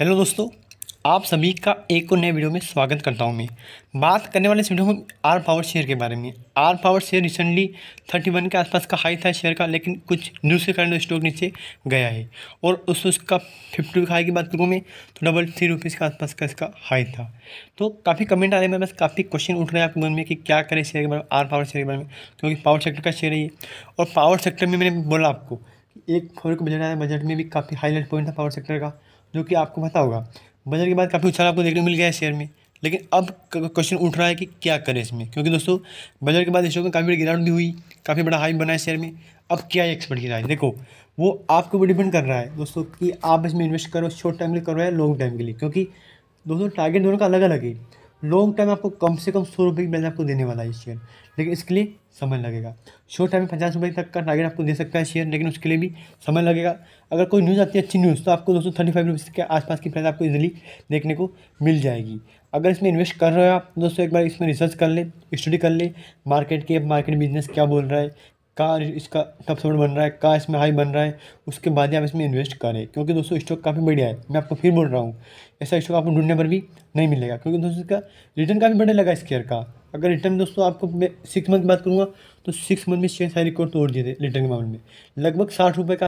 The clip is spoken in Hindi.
हेलो दोस्तों आप सभी का एक और नए वीडियो में स्वागत करता हूं मैं बात करने वाले इस वीडियो में आर पावर शेयर के बारे में R power share recently thirty one के आसपास का हाई था शेयर का लेकिन कुछ न्यूज़ के कारण स्टॉक नीचे गया है और उस उसका फिफ्टी हाई की बात करूँ मैं तो डबल थ्री रुपीज़ के आसपास का इसका हाई था तो काफ़ी कमेंट आ रहे हैं मेरे पास काफ़ी क्वेश्चन उठ रहे हैं आपके मन में कि क्या करें शेयर के बारे में आर पावर शेयर के बारे में क्योंकि पावर सेक्टर का शेयर है और पावर सेक्टर में मैंने बोला आपको एक फोर का बजट आया बजट में भी काफ़ी हाईलाइट पॉइंट था पावर सेक्टर का जो कि आपको पता होगा बजट के बाद काफ़ी उछाल आपको देखने को मिल गया है शेयर में लेकिन अब क्वेश्चन उठ रहा है कि क्या करें इसमें क्योंकि दोस्तों बजट के बाद इस में काफ़ी बड़ी गिरावट भी हुई काफ़ी बड़ा हाई बना है शेयर में अब क्या एक्सपर्ट की राय देखो वो आपके ऊपर डिपेंड कर रहा है दोस्तों कि आप इसमें इन्वेस्ट करो शॉर्ट टाइम के लिए करो या लॉन्ग टाइम के लिए क्योंकि दोस्तों टारगेट दोनों का अलग अलग है लॉन्ग टाइम आपको कम से कम सौ रुपये की बैलेंस आपको देने वाला है शेयर लेकिन इसके लिए समय लगेगा शॉर्ट टाइम में पचास रुपये तक का टारगेट आपको दे सकता है शेयर लेकिन उसके लिए भी समय लगेगा अगर कोई न्यूज़ आती है अच्छी न्यूज़ तो आपको दोस्तों थर्टी फाइव रुपीज़ के आसपास की प्राइस आपको इजीली देखने को मिल जाएगी अगर इसमें इन्वेस्ट कर रहे हो आप दोस्तों एक बार इसमें रिसर्च कर लें स्टडी कर लें मार्केट के मार्केट बिजनेस क्या बोल रहा है का इसका कब सेवन बन रहा है का इसमें हाई बन रहा है उसके बाद ही आप इसमें इन्वेस्ट करें क्योंकि दोस्तों स्टॉक काफ़ी बढ़िया है मैं आपको फिर बोल रहा हूँ ऐसा स्टॉक आपको ढूंढने पर भी नहीं मिलेगा क्योंकि दोस्तों इसका रिटर्न काफ़ी बढ़िया लगा इस केयर का अगर रिटर्न दोस्तों आपको मैं सिक्स मंथ की बात करूँगा तो सिक्स मंथ में शेयर सारी रिकॉर्ड तोड़ दिए थे रिटर्न के मामले में लगभग साठ रुपये का